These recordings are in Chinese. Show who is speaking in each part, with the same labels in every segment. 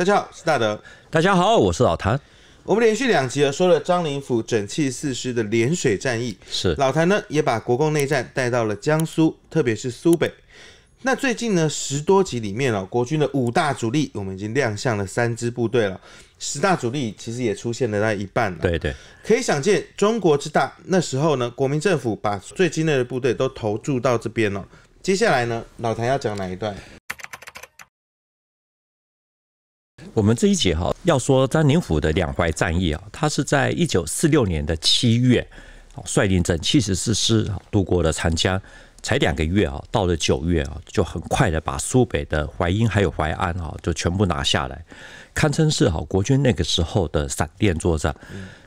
Speaker 1: 大家好，是大德。大家好，我是老谭。我们连续两集了，说了张灵甫整器四师的涟水战役。是老谭呢，也把国共内战带到了江苏，特别是苏北。那最近呢，十多集里面哦，国军的五大主力，我们已经亮相了三支部队了。十大主力其实也出现了在一半了。对对，可以想见中国之大，那时候呢，国民政府把最精锐的部队都投注到这边了。接下来呢，老谭要讲哪一段？
Speaker 2: 我们这一节哈，要说张灵甫的两淮战役啊，他是在一九四六年的七月，率领整七十四师渡过了长江，才两个月啊，到了九月啊，就很快的把苏北的淮阴还有淮安啊，就全部拿下来，堪称是哈国军那个时候的闪电作战。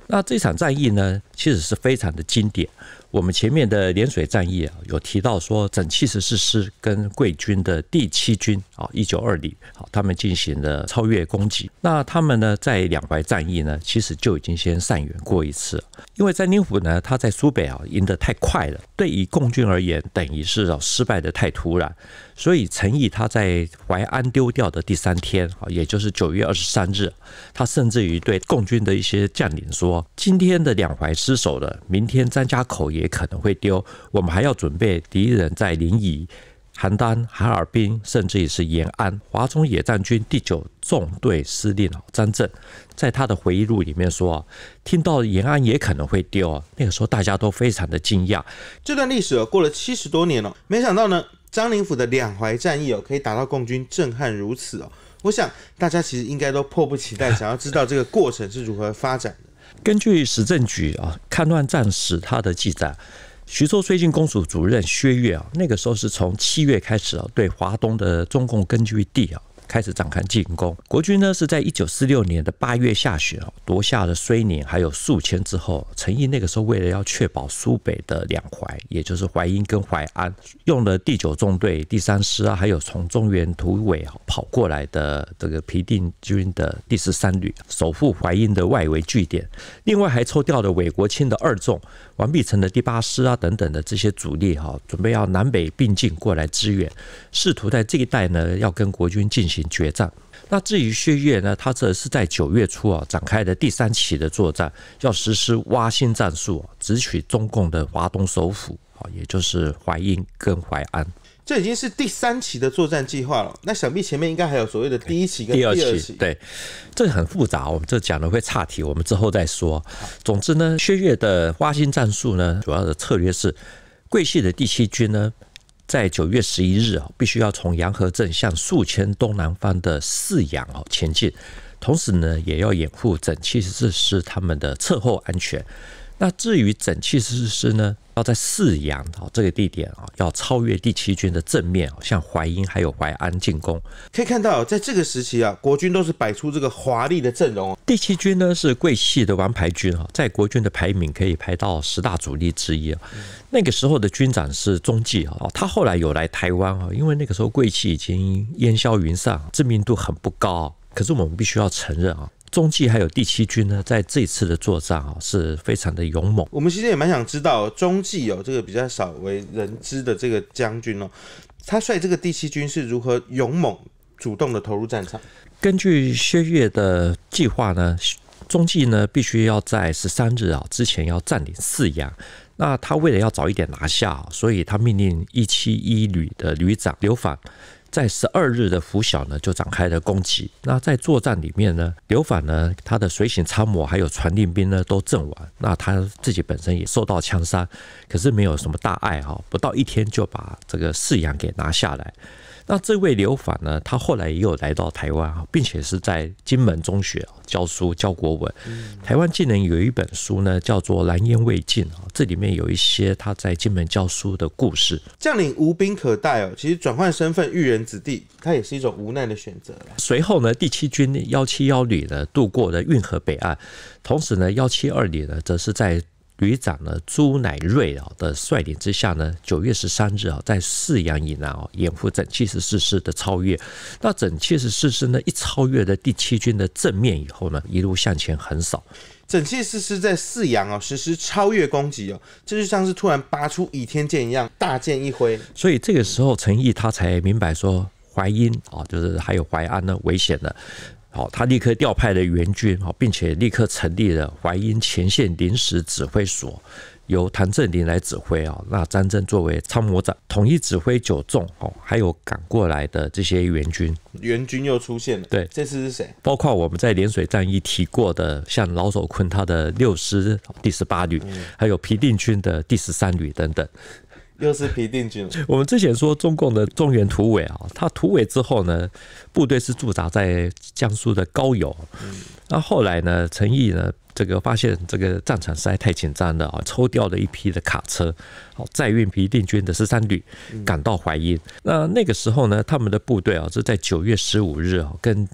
Speaker 2: 那这场战役呢，其实是非常的经典。我们前面的涟水战役啊，有提到说整七十四师跟贵军的第七军啊一九二旅，好，他们进行了超越攻击。那他们呢，在两淮战役呢，其实就已经先善远过一次，因为詹宁虎呢，他在苏北啊赢得太快了，对于共军而言，等于是啊失败的太突然。所以，陈毅他在淮安丢掉的第三天，啊，也就是九月二十三日，他甚至于对共军的一些将领说：“今天的两淮失守了，明天张家口也可能会丢，我们还要准备敌人在临沂、邯郸、哈尔滨，甚至于是延安。”华中野战军第九纵队司令张震在他的回忆录里面说：“听到延安也可能会丢，那个时候大家都非常的惊讶。”
Speaker 1: 这段历史啊，过了七十多年了，没想到呢。张灵甫的两淮战役哦，可以打到共军震撼如此哦，我想大家其实应该都迫不及待想要知道这个过程是如何发展的。根
Speaker 2: 据史政局啊《看乱战史》他的记载，徐州绥靖公署主任薛岳啊，那个时候是从七月开始啊，对华东的中共根据地啊。开始展开进攻，国军呢是在一九四六年的八月下旬哦，夺下了睢宁，还有宿迁之后，陈毅那个时候为了要确保苏北的两淮，也就是淮阴跟淮安，用了第九纵队、第三师啊，还有从中原突围跑过来的这个皮定军的第十三旅，守护淮阴的外围据点，另外还抽调了韦国清的二纵、王必成的第八师啊等等的这些主力哈，准备要南北并进过来支援，试图在这一带呢要跟国军进行。行决战。那至于薛岳呢，他这是在九月初啊展开的第三期的作战，要实施挖心战术，直取中共的华东首府啊，也就是淮阴跟淮安。
Speaker 1: 这已经是第三期的作战计划了。那想必前面应该还有所谓的第一期、跟第二期。
Speaker 2: 对，这很复杂，我们这讲的会岔题，我们之后再说。总之呢，薛岳的挖心战术呢，主要的策略是桂系的第七军呢。在九月十一日啊，必须要从洋河镇向宿迁东南方的泗阳哦前进，同时呢，也要掩护整七十四师他们的侧后安全。那至于整七十四师呢？要在泗阳啊这个地点啊，要超越第七军的正面，向淮阴还有淮安进攻。
Speaker 1: 可以看到，在这个时期啊，国军都是摆出这个华丽的阵容。
Speaker 2: 第七军呢是桂系的王牌军啊，在国军的排名可以排到十大主力之一啊。那个时候的军长是中介啊，他后来有来台湾啊，因为那个时候桂系已经烟消云散，知名度很不高。可是我们必须要承认啊。中继还有第七军呢，在这一次的作战啊，是非常的勇猛。
Speaker 1: 我们其实也蛮想知道，中继有这个比较少为人知的这个将军哦，他率这个第七军是如何勇猛主动的投入战场？
Speaker 2: 根据薛岳的计划呢，中继呢必须要在十三日啊之前要占领泗阳。那他为了要早一点拿下，所以他命令一七一旅的旅长刘法。在十二日的拂晓呢，就展开了攻击。那在作战里面呢，刘反呢，他的随行参谋还有传令兵呢都阵亡。那他自己本身也受到枪伤，可是没有什么大碍哈。不到一天就把这个泗阳给拿下来。那这位刘法呢？他后来也有来到台湾啊，并且是在金门中学教书教国文。台湾竟然有一本书呢，叫做《蓝烟未尽》啊，这里面有一些他在金门教书的故事。
Speaker 1: 将领无兵可带哦，其实转换身份育人子弟，他也是一种无奈的选择
Speaker 2: 随后呢，第七军幺七幺旅呢渡过了运河北岸，同时呢幺七二旅呢则是在。旅长呢？朱乃瑞啊的率领之下呢，九月十三日啊，在泗阳以南啊掩护整七十四师的超越。那整七十四师呢，
Speaker 1: 一超越了第七军的正面以后呢，一路向前横扫。整七十四在泗阳啊实施超越攻击哦，就像是突然拔出倚天剑一样，大剑一挥。
Speaker 2: 所以这个时候，陈毅他才明白说，淮阴啊，就是还有淮安呢，危险了。好，他立刻调派了援军，好，并且立刻成立了淮阴前线临时指挥所，由谭震林来指挥啊。那张震作为参谋长，统一指挥九纵，哦，还有赶过来的这些援军。
Speaker 1: 援军又出现了，对，这次是谁？
Speaker 2: 包括我们在涟水战役提过的，像老守坤他的六师、第十八旅，还有皮定均的第十三旅等等。
Speaker 1: 又是皮定均 我
Speaker 2: 们之前说中共的中原突围啊，他突围之后呢，部队是驻扎在江苏的高邮。那后来呢，陈毅呢，这个发现这个战场实在太紧张了啊，抽调了一批的卡车，好载运皮定均的十三旅赶到淮阴。那那个时候呢，他们的部队啊是在九月十五日啊跟。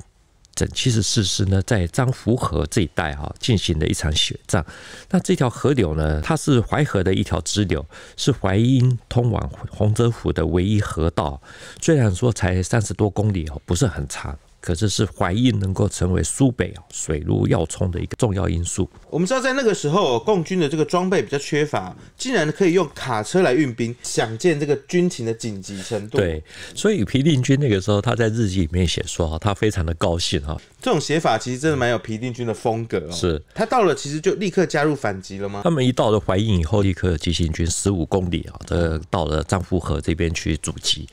Speaker 2: 整七十四师呢，在漳福河这一带哈进行了一场血战。那这条河流呢，它是淮河的一条支流，是淮阴通往洪泽湖的唯一河道。虽然说才三十多公里哦，不是很长。可是是怀疑能够成为苏北啊水陆要冲的一个重要因素。我
Speaker 1: 们知道，在那个时候，共军的这个装备比较缺乏，竟然可以用卡车来运兵，想见这个军情的紧急程度。
Speaker 2: 对，所以皮定均那个时候，他在日记里面写说啊，他非常的高兴啊。
Speaker 1: 这种写法其实真的蛮有皮定均的风格哦。是他到了，其实就立刻加入反击了吗？他们
Speaker 2: 一到了淮阴以后，立刻急行军十五公里啊，这到了丈夫河这边去阻击。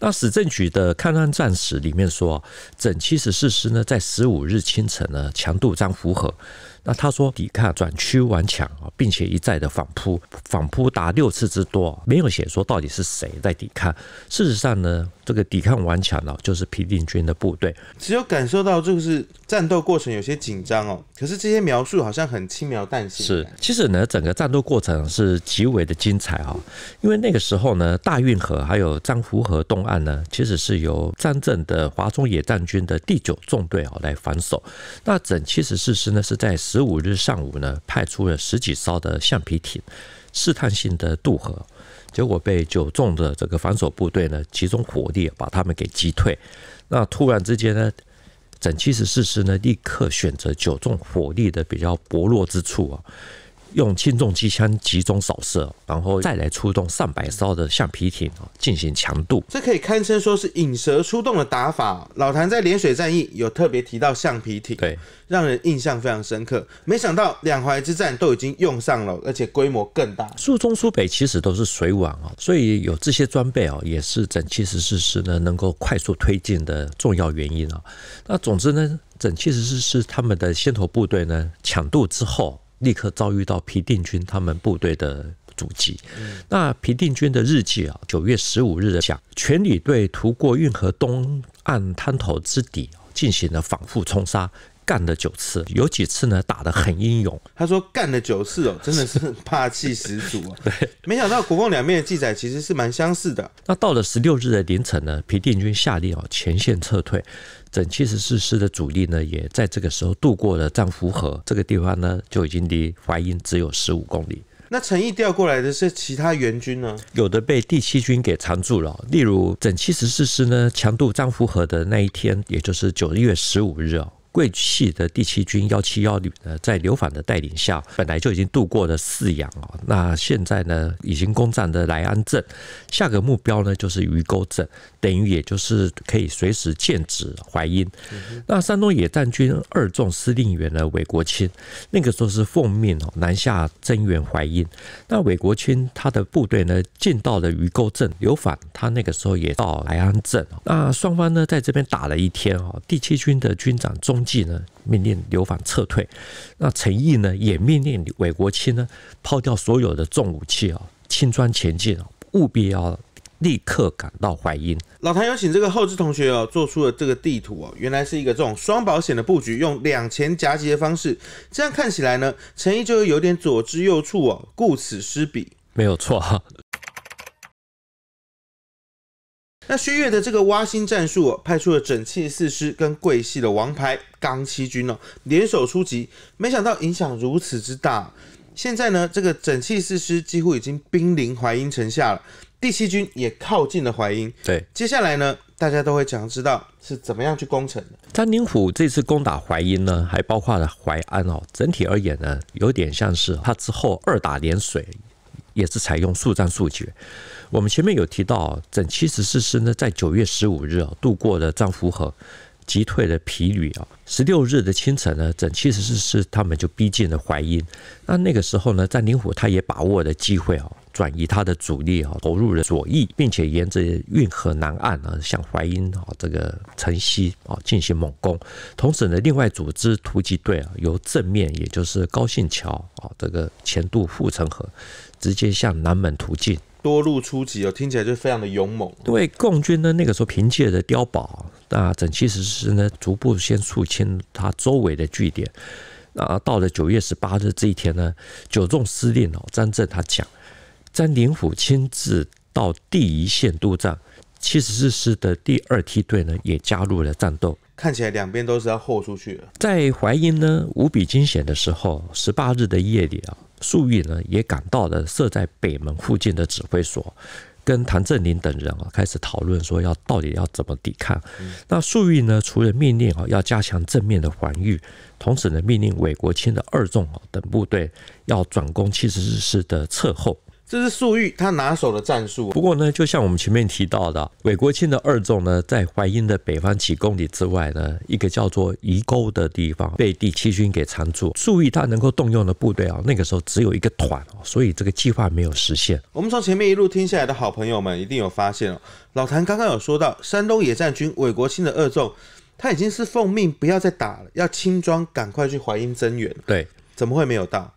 Speaker 2: 那史政局的抗战战史里面说。整七十四师呢，在十五日清晨呢，强度将符合。那他说抵抗转趋顽强啊，并且一再的反扑，反扑达六次之多，没有写说到底是谁在抵抗。事实上呢，这个抵抗顽强哦，就是皮定军的部队。
Speaker 1: 只有感受到就是战斗过程有些紧张哦，可是这些描述好像很轻描淡写。是，
Speaker 2: 其实呢，整个战斗过程是极为的精彩哈，因为那个时候呢，大运河还有漳浦河东岸呢，其实是由张正的华中野战军的第九纵队哦来防守。那整七十四师呢是在。十五日上午呢，派出了十几艘的橡皮艇，试探性的渡河，结果被九纵的这个防守部队呢集中火力把他们给击退。那突然之间呢，整七十四师呢立刻选择九纵火力的比较薄弱之处啊。用轻重机枪集中扫射，然后再来出动上百艘的橡皮艇进行强度，
Speaker 1: 这可以堪称说是引蛇出洞的打法。老谭在涟水战役有特别提到橡皮艇，对，让人印象非常深刻。没想到两淮之战都已经用上了，而且规模更大。
Speaker 2: 苏中、苏北其实都是水网啊，所以有这些装备啊，也是整七十四师呢能够快速推进的重要原因啊。那总之呢，整七十四师他们的先头部队呢，抢渡之后。立刻遭遇到皮定均他们部队的阻击。那皮定均的日记啊，九月十五日的下，全旅队途过运河东岸滩头之底，进行了反复冲杀。干了九次，有几次呢打得很英勇。
Speaker 1: 他说干了九次哦，真的是 霸气十足啊！对，没想到国共两面的记载其实是蛮相似的。
Speaker 2: 那到了十六日的凌晨呢，皮定均下令哦，前线撤退，整七十四师的主力呢，也在这个时候渡过了漳抚河。这个地方呢，就已经离淮阴只有十五公里。
Speaker 1: 那陈毅调过来的是其他援军呢？
Speaker 2: 有的被第七军给缠住了。例如整七十四师呢，强渡漳抚河的那一天，也就是九月十五日哦。桂系的第七军幺七幺旅呢，在刘反的带领下，本来就已经渡过了泗阳哦。那现在呢，已经攻占了莱安镇，下个目标呢就是鱼沟镇，等于也就是可以随时建指淮阴。那山东野战军二纵司令员呢，韦国清，那个时候是奉命哦南下增援淮阴。那韦国清他的部队呢，进到了鱼沟镇，刘反他那个时候也到莱安镇。那双方呢，在这边打了一天哦。第七军的军长钟计呢，命令刘访撤退。那陈毅呢，也命令韦国清呢，抛掉所有的重武器啊，轻装前进啊，务必要立刻赶到淮阴。
Speaker 1: 老谭有请这个后知同学哦，做出了这个地图哦，原来是一个这种双保险的布局，用两前夹击的方式。这样看起来呢，陈毅就有点左支右绌哦，顾此失彼，没有错。那薛岳的这个挖心战术，派出了整器四师跟桂系的王牌刚七军哦，联手出击，没想到影响如此之大。现在呢，这个整器四师几乎已经兵临淮阴城下了，第七军也靠近了淮阴。对，接下来呢，大家都会想知道是怎么样去攻城的。
Speaker 2: 张灵甫这次攻打淮阴呢，还包括了淮安哦。整体而言呢，有点像是他之后二打连水。也是采用速战速决。我们前面有提到，整七十四师呢，在九月十五日啊渡过了漳抚河，击退了敌旅啊。十六日的清晨呢，整七十四师他们就逼近了淮阴。那那个时候呢，在灵虎他也把握了机会啊，转移他的主力啊，投入了左翼，并且沿着运河南岸啊，向淮阴啊这个城西啊进行猛攻。同时呢，另外组织突击队啊，由正面也就是高兴桥啊这个前渡护城河。直接向南门突进，
Speaker 1: 多路出击哦，听起来就非常的勇猛。
Speaker 2: 对，共军呢那个时候凭借着碉堡，那整齐实施呢逐步先肃清他周围的据点。啊，到了九月十八日这一天呢，九纵司令哦张震他讲，张鼎甫亲自到第一线督战。七十四师的第二梯队呢，也加入了战斗，
Speaker 1: 看起来两边都是要豁出去的。
Speaker 2: 在淮阴呢无比惊险的时候，十八日的夜里啊，粟裕呢也赶到了设在北门附近的指挥所，跟谭震林等人啊开始讨论说要到底要怎么抵抗。那粟裕呢，除了命令啊要加强正面的防御，同时呢命令韦国清的二纵啊等部队要转攻七十四师的侧后。
Speaker 1: 这是粟裕他拿手的战术。不过
Speaker 2: 呢，就像我们前面提到的，韦国庆的二纵呢，在淮阴的北方几公里之外呢，一个叫做仪沟的地方被第七军给缠住。粟裕他能够动用的部队啊，那个时候只有一个团，所以这个计划没有实现。
Speaker 1: 我们从前面一路听下来的好朋友们，一定有发现哦。老谭刚刚有说到，山东野战军韦国庆的二纵，他已经是奉命不要再打了，要轻装赶快去淮阴增援。对，怎么会没有到？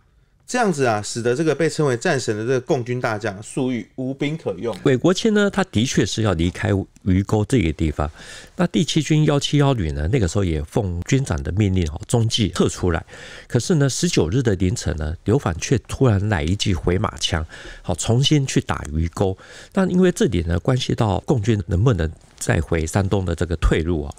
Speaker 1: 这样子啊，使得这个被称为战神的这个共军大将粟裕无兵可用。
Speaker 2: 韦国清呢，他的确是要离开鱼沟这个地方。那第七军幺七幺旅呢，那个时候也奉军长的命令，哈，中计撤出来。可是呢，十九日的凌晨呢，刘仿却突然来一记回马枪，好，重新去打鱼沟。但因为这里呢，关系到共军能不能。再回山东的这个退路啊，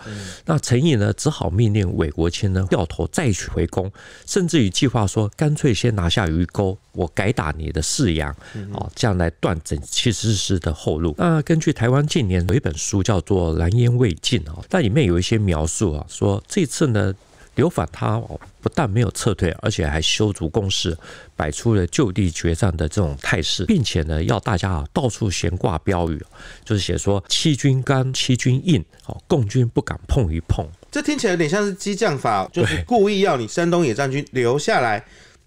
Speaker 2: 那陈毅呢，只好命令韦国清呢掉头再去回攻，甚至于计划说，干脆先拿下鱼沟，我改打你的泗阳啊，这样来断整七十四师的后路。那根据台湾近年有一本书叫做《蓝烟未尽》啊，那里面有一些描述啊，说这次呢。刘反他不但没有撤退，而且还修筑工事，摆出了就地决战的这种态势，并且呢，要大家啊到处悬挂标语，就是写说“七军干，七军硬，哦，共军不敢碰一碰。”
Speaker 1: 这听起来有点像是激将法，就是故意要你山东野战军留下来。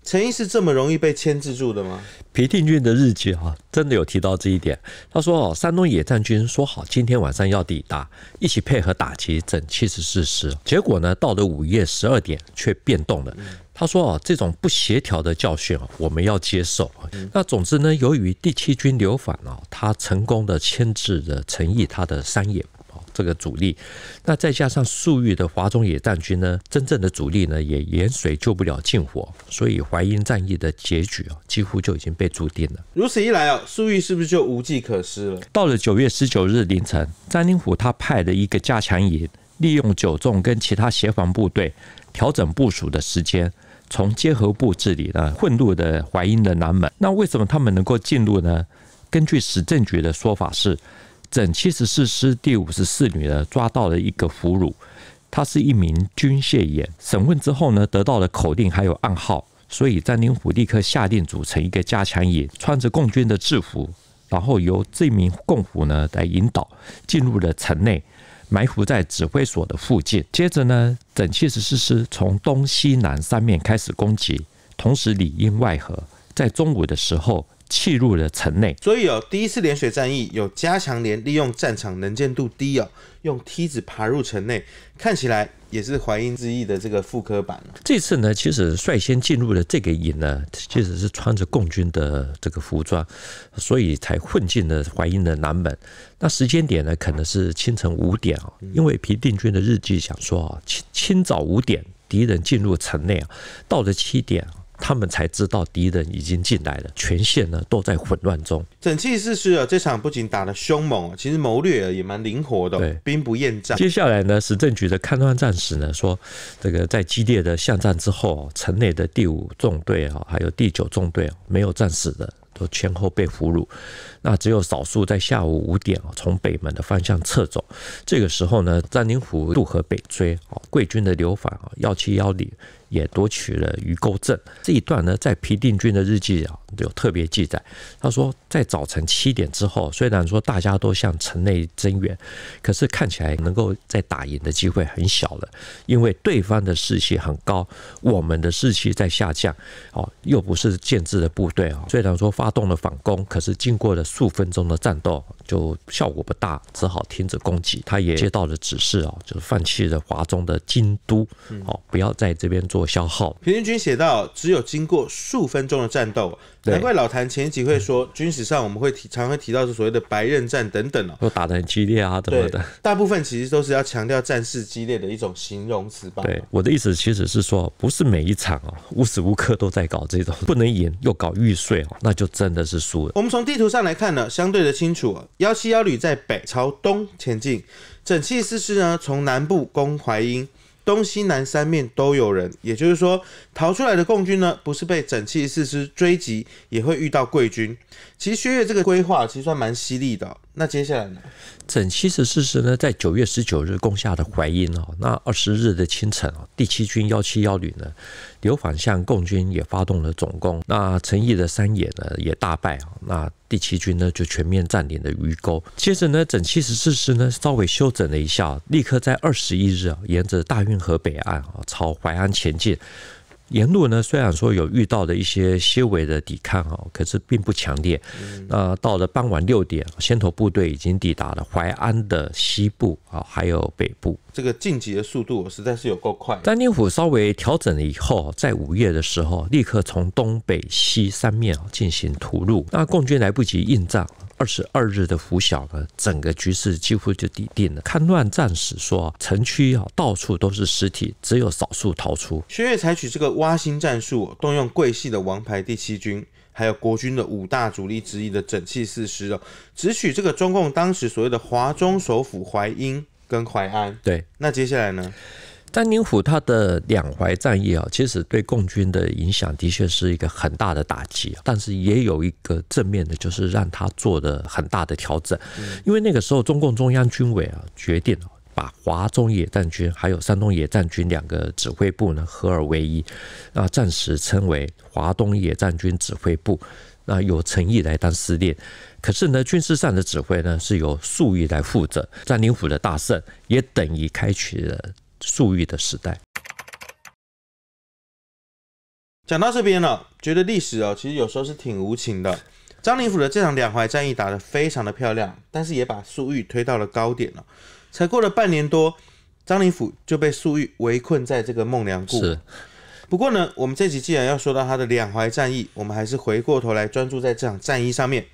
Speaker 1: 陈毅是这么容易被牵制住的吗？
Speaker 2: 皮定均的日记哈，真的有提到这一点。他说：“哦，山东野战军说好今天晚上要抵达，一起配合打击整七十四师。结果呢，到了午夜十二点却变动了。”他说：“哦，这种不协调的教训啊，我们要接受那总之呢，由于第七军流反哦，他成功的牵制了陈毅他的三野。”这个主力，那再加上粟裕的华中野战军呢，真正的主力呢也盐水救不了近火，所以淮阴战役的结局啊，几乎就已经被注定了。
Speaker 1: 如此一来啊，粟裕是不是就无计可施了？
Speaker 2: 到了九月十九日凌晨，张灵甫他派的一个加强营，利用九纵跟其他协防部队调整部署的时间，从结合部这里呢混入的淮阴的南门。那为什么他们能够进入呢？根据史政局的说法是。整七十四师第五十四旅呢，抓到了一个俘虏，他是一名军械员。审问之后呢，得到了口令还有暗号，所以张灵甫立刻下令组成一个加强营，穿着共军的制服，然后由这名共俘呢来引导，进入了城内，埋伏在指挥所的附近。接着呢，整七十四师从东西南三面开始攻击，同时里应外合，在中午的时候。弃入了城内，
Speaker 1: 所以哦，第一次涟水战役有加强连利用战场能见度低哦，用梯子爬入城内，看起来也是淮阴之役的这个复刻版。
Speaker 2: 这次呢，其实率先进入了这个营呢，其实是穿着共军的这个服装，所以才混进了淮阴的南门。那时间点呢，可能是清晨五点啊，因为皮定均的日记想说啊，清清早五点敌人进入城内啊，到了七点。他们才知道敌人已经进来了，全线呢都在混乱中。
Speaker 1: 整七四师啊，这场不仅打的凶猛，其实谋略也蛮灵活的，兵不厌诈。接下
Speaker 2: 来呢，史政局的勘乱战史呢说，这个在激烈的巷战之后，城内的第五纵队啊，还有第九纵队没有战死的，都前后被俘虏。那只有少数在下午五点啊，从北门的方向撤走。这个时候呢，张灵甫渡河北追，啊，贵军的刘法啊，幺七幺零。也夺取了鱼沟镇这一段呢，在皮定均的日记啊有特别记载，他说在早晨七点之后，虽然说大家都向城内增援，可是看起来能够在打赢的机会很小了，因为对方的士气很高，我们的士气在下降，哦，又不是建制的部队啊，虽然说发动了反攻，可是经过了数分钟的战斗，就效果不大，只好停止攻击。他也接到了指示啊，就是放弃了华中的京都，哦，不要在这边做。做消耗。
Speaker 1: 平均军写到，只有经过数分钟的战斗，难怪老谭前集会说，军史上我们会提，常常会提到是所谓的白刃战等等哦，
Speaker 2: 都打的很激烈啊，怎么的？
Speaker 1: 大部分其实都是要强调战事激烈的一种形容词吧。对，
Speaker 2: 我的意思其实是说，不是每一场哦，无时无刻都在搞这种，不能赢又搞玉碎哦，那就真的是输了。
Speaker 1: 我们从地图上来看呢，相对的清楚，幺七幺旅在北朝东前进，整七四师呢从南部攻淮阴。东西南三面都有人，也就是说，逃出来的共军呢，不是被整器四师追击，也会遇到贵军。其实薛岳这个规划其实算蛮犀利的。那接下来呢？
Speaker 2: 整七十四师呢，在九月十九日攻下的淮阴哦，那二十日的清晨啊，第七军幺七幺旅呢，刘反向共军也发动了总攻，那陈毅的三野呢，也大败啊，那第七军呢，就全面占领了鱼沟。接着呢，整七十四师呢，稍微休整了一下，立刻在二十一日沿着大运河北岸啊，朝淮安前进。沿路呢，虽然说有遇到的一些些微的抵抗啊，可是并不强烈。那到了傍晚六点，先头部队已经抵达了淮安的西部啊，还有北部。
Speaker 1: 这个晋级的速度实在是有够快。
Speaker 2: 丹尼府稍微调整了以后，在五月的时候，立刻从东北、西三面啊进行屠戮，那共军来不及应战。二十二日的拂晓呢，整个局势几乎就抵定了。看《乱战史》说，城区啊到处都是尸体，只有少数逃出。
Speaker 1: 薛岳采取这个挖心战术，动用桂系的王牌第七军，还有国军的五大主力之一的整器四师哦，只取这个中共当时所谓的华中首府淮阴。跟淮安对，那接下来呢？
Speaker 2: 丹宁府他的两淮战役啊，其实对共军的影响的确是一个很大的打击，但是也有一个正面的，就是让他做了很大的调整。因为那个时候中共中央军委啊决定把华中野战军还有山东野战军两个指挥部呢合而为一，啊，暂时称为华东野战军指挥部。那有诚意来当司令。可是呢，军事上的指挥呢是由粟裕来负责。张灵甫的大胜也等于开启了粟裕的时代。
Speaker 1: 讲到这边了，觉得历史哦，其实有时候是挺无情的。张灵甫的这场两淮战役打得非常的漂亮，但是也把粟裕推到了高点了。才过了半年多，张灵甫就被粟裕围困在这个孟良崮。不过呢，我们这集既然要说到他的两淮战役，我们还是回过头来专注在这场战役上面。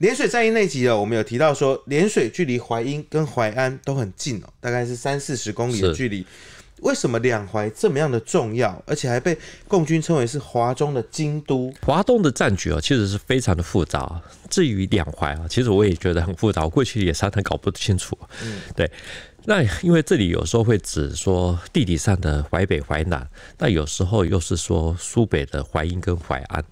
Speaker 1: 涟水战役那集啊，我们有提到说，涟水距离淮阴跟淮安都很近哦，大概是三四十公里的距离。为什么两淮这么样的重要，而且还被共军称为是华中的京都？
Speaker 2: 华东的战局啊，其实是非常的复杂。至于两淮啊，其实我也觉得很复杂，过去也常常搞不清楚。嗯，对。那因为这里有时候会指说地理上的淮北、淮南，那有时候又是说苏北的淮阴跟淮安。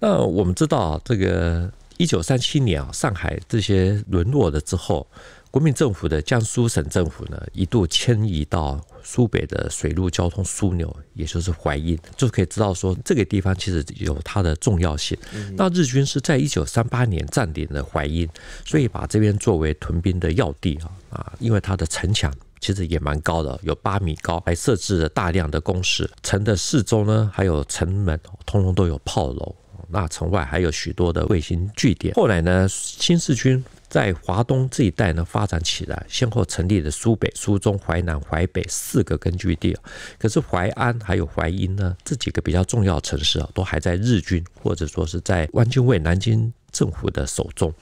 Speaker 2: 那我们知道，这个一九三七年啊，上海这些沦落了之后。国民政府的江苏省政府呢，一度迁移到苏北的水陆交通枢纽，也就是淮阴，就可以知道说这个地方其实有它的重要性。那日军是在一九三八年占领了淮阴，所以把这边作为屯兵的要地啊啊，因为它的城墙其实也蛮高的，有八米高，还设置了大量的工事。城的四周呢，还有城门，通通都有炮楼。那城外还有许多的卫星据点。后来呢，新四军。在华东这一带呢，发展起来，先后成立了苏北、苏中、淮南、淮北四个根据地。可是淮安还有淮阴呢，这几个比较重要的城市啊，都还在日军或者说是在汪精卫南京政府的手中。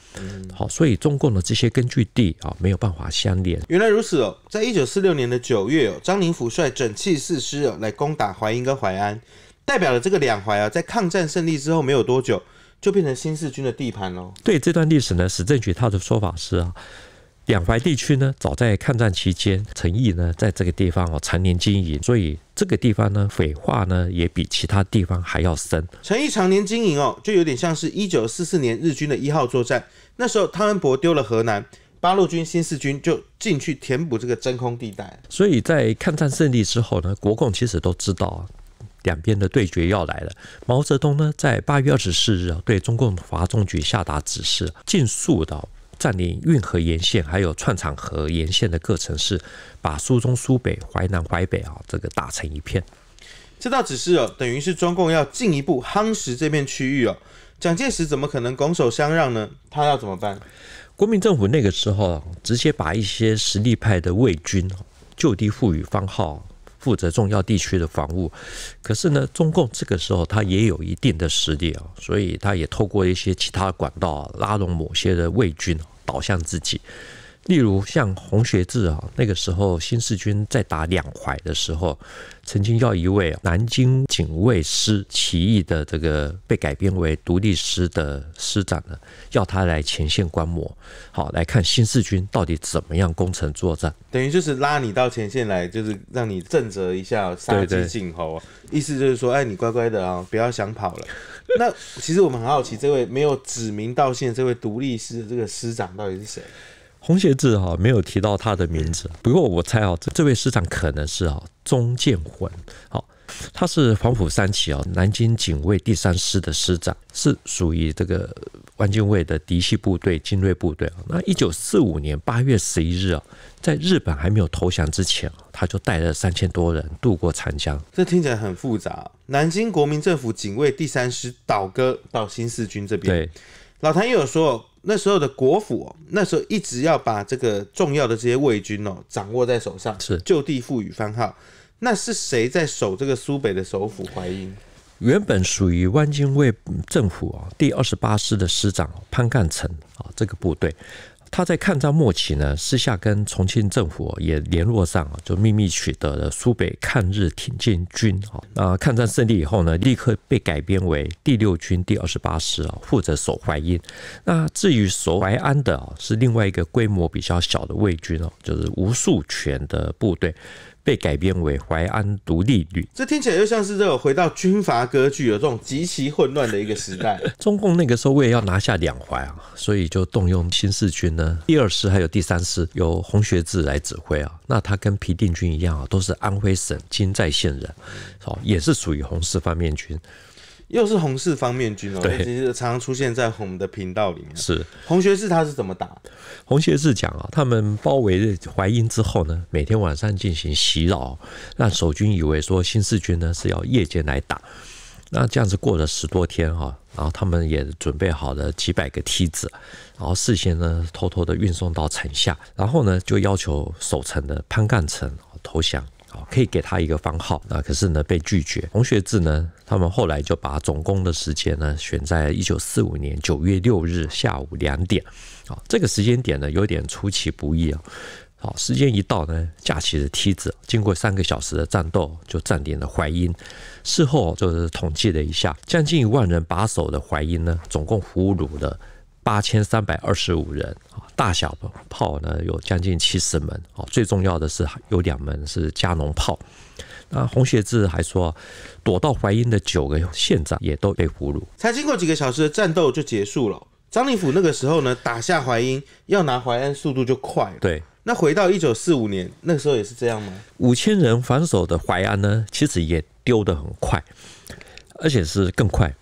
Speaker 2: 好，所以中共的这些根据地啊，没有办法相连。
Speaker 1: 原来如此哦，在一九四六年的九月，张灵甫率整七四师来攻打淮阴跟淮安，代表了这个两淮啊，在抗战胜利之后没有多久。就变成新四军的地盘喽。
Speaker 2: 对这段历史呢，史证局他的说法是啊，两淮地区呢，早在抗战期间，陈毅呢在这个地方哦常年经营，所以这个地方呢匪化呢也比其他地方还要深。
Speaker 1: 陈毅常年经营哦，就有点像是一九四四年日军的一号作战，那时候汤恩伯丢了河南，八路军新四军就进去填补这个真空地带。
Speaker 2: 所以在抗战胜利之后呢，国共其实都知道。啊，两边的对决要来了。毛泽东呢，在八月二十四日啊，对中共华中局下达指示，尽速的占领运河沿线，还有串场河沿线的各城市，把苏中、苏北、淮南、淮北啊，这个打成一片。
Speaker 1: 这道指示哦，等于是中共要进一步夯实这片区域哦。蒋介石怎么可能拱手相让呢？他要怎么办？国民政
Speaker 2: 府那个时候直接把一些实力派的卫军就地赋予番号。负责重要地区的防务，可是呢，中共这个时候他也有一定的实力啊，所以他也透过一些其他管道拉拢某些的卫军倒向自己。例如像洪学智啊，那个时候新四军在打两淮的时候，曾经要一位南京警卫师起义的这个被改编为独立师的师长呢，要他来前线观摩，好来看新四军到底怎么样攻城作战。
Speaker 1: 等于就是拉你到前线来，就是让你震慑一下，杀鸡儆猴。意思就是说，哎，你乖乖的啊，不要想跑了。那其实我们很好奇，这位没有指名道姓的这位独立师的这个师长到底是谁？
Speaker 2: 红鞋子哈没有提到他的名字，不过我猜哈，这这位师长可能是哈钟建魂，好，他是黄埔三期啊，南京警卫第三师的师长，是属于这个汪精卫的嫡系部队精锐部队啊。那一九四五年八月十一日啊，在日本还没有投降之前啊，他就带了三千多人渡过长江。
Speaker 1: 这听起来很复杂，南京国民政府警卫第三师倒戈到新四军这边。对，老谭又有说。那时候的国府，那时候一直要把这个重要的这些卫军哦掌握在手上，是就地赋予番号。那是谁在守这个苏北的首府淮阴？原本属于万金
Speaker 2: 卫政府啊，第二十八师的师长潘干成啊，这个部队。他在抗战末期呢，私下跟重庆政府也联络上，就秘密取得了苏北抗日挺进军啊。那抗战胜利以后呢，立刻被改编为第六军第二十八师啊，负责守淮阴。那至于守淮安的，是另外一个规模比较小的卫军哦，就是吴素全的部队。被改编为淮安独立旅，
Speaker 1: 这听起来又像是这种回到军阀割据有这种极其混乱的一个时代。
Speaker 2: 中共那个时候为了要拿下两淮啊，所以就动用新四军呢第二师还有第三师，由洪学智来指挥啊。那他跟皮定均一样啊，都是安徽省金寨县人，哦，也是属于红四方面军。
Speaker 1: 又是红四方面军哦，其实常常出现在我们的频道里面。是红学士他是怎么打？
Speaker 2: 红学士讲啊，他们包围淮阴之后呢，每天晚上进行袭扰，让守军以为说新四军呢是要夜间来打。那这样子过了十多天哈，然后他们也准备好了几百个梯子，然后事先呢偷偷的运送到城下，然后呢就要求守城的潘干城投降。可以给他一个番号，那可是呢被拒绝。洪学智呢，他们后来就把总攻的时间呢选在一九四五年九月六日下午两点。好，这个时间点呢有点出其不意啊。好，时间一到呢，架起了梯子，经过三个小时的战斗，就占领了淮阴。事后就是统计了一下，将近一万人把守的淮阴呢，总共俘虏了八千三百二十五人。大小炮呢有将近七十门，哦，最重要的是有两门是加农炮。那洪学智还说，躲到淮阴的九个县长也都被俘虏。
Speaker 1: 才经过几个小时的战斗就结束了。张灵甫那个时候呢，打下淮阴，要拿淮安速度就快。对，那回到一九四五年，那个时候也是这样吗？
Speaker 2: 五千人防守的淮安呢，其实也丢得很快，而且是更快。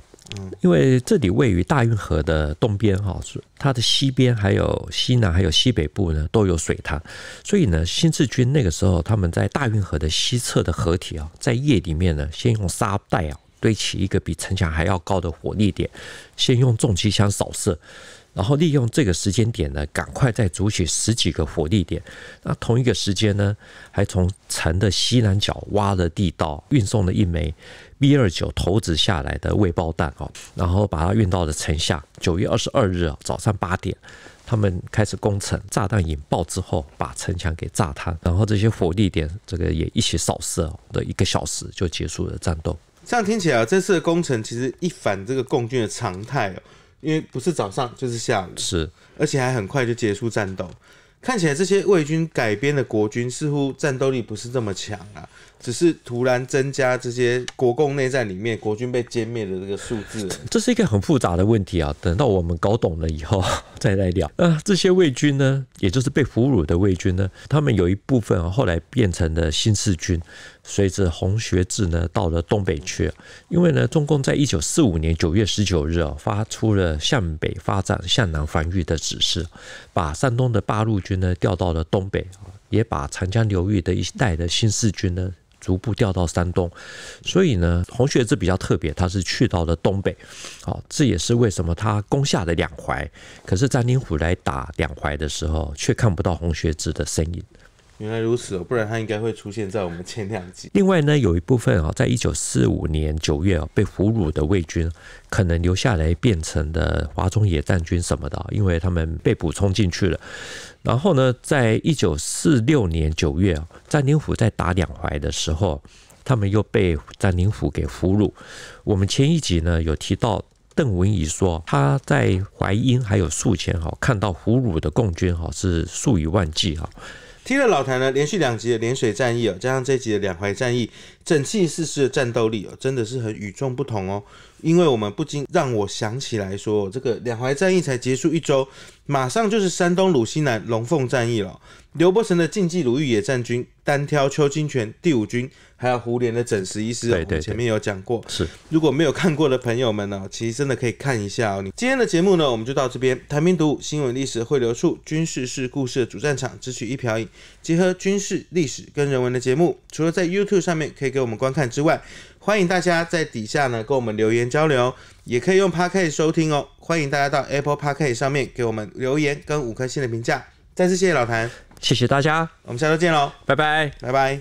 Speaker 2: 因为这里位于大运河的东边哈，它的西边、还有西南、还有西北部呢，都有水塘，所以呢，新四军那个时候他们在大运河的西侧的河堤啊，在夜里面呢，先用沙袋啊堆起一个比城墙还要高的火力点，先用重机枪扫射。然后利用这个时间点呢，赶快再组起十几个火力点。那同一个时间呢，还从城的西南角挖了地道，运送了一枚 B 二九投掷下来的未爆弹哦，然后把它运到了城下。九月二十二日早上八点，他们开始攻城，炸弹引爆之后，把城墙给炸塌，然后这些火力点这个也一起扫射，的一个小时就结束了战斗。
Speaker 1: 这样听起来这次的攻城其实一反这个共军的常态哦。因为不是早上就是下午，是而且还很快就结束战斗，看起来这些魏军改编的国军似乎战斗力不是这么强啊，只是突然增加这些国共内战里面国军被歼灭的这个数字，
Speaker 2: 这是一个很复杂的问题啊，等到我们搞懂了以后 再来聊。呃，这些魏军呢，也就是被俘虏的魏军呢，他们有一部分后来变成了新四军。随着洪学智呢，到了东北去，因为呢，中共在一九四五年九月十九日啊，发出了向北发展、向南防御的指示，把山东的八路军呢调到了东北啊，也把长江流域的一带的新四军呢逐步调到山东，所以呢，洪学智比较特别，他是去到了东北，好，这也是为什么他攻下了两淮，可是张灵甫来打两淮的时候，却看不到洪学智的身影。
Speaker 1: 原来如此哦，不然他应该会出现在我们前两集。
Speaker 2: 另外呢，有一部分啊，在一九四五年九月哦，被俘虏的魏军可能留下来变成的华中野战军什么的，因为他们被补充进去了。然后呢，在一九四六年九月，詹灵府在打两淮的时候，他们又被詹灵府给俘虏。我们前一集呢有提到邓文仪说他在淮阴还有宿迁哈，看到俘虏的共军哈是数以万计哈。
Speaker 1: 听了老谭的连续两集的涟水战役，哦，加上这集的两淮战役。整器四师的战斗力哦，真的是很与众不同哦，因为我们不禁让我想起来说，这个两淮战役才结束一周，马上就是山东鲁西南龙凤战役了。刘伯承的晋冀鲁豫野战军单挑邱清泉第五军，还有胡琏的整十一师，我们前面有讲过。是，如果没有看过的朋友们呢，其实真的可以看一下哦。你今天的节目呢，我们就到这边。台民读新闻历史汇流处，军事是故事的主战场，只取一瓢饮。结合军事历史跟人文的节目，除了在 YouTube 上面可以给我们观看之外，欢迎大家在底下呢跟我们留言交流，也可以用 Podcast 收听哦。欢迎大家到 Apple Podcast 上面给我们留言跟五颗星的评价。再次谢谢老谭，谢谢大家，我们下周见喽，拜拜，拜拜。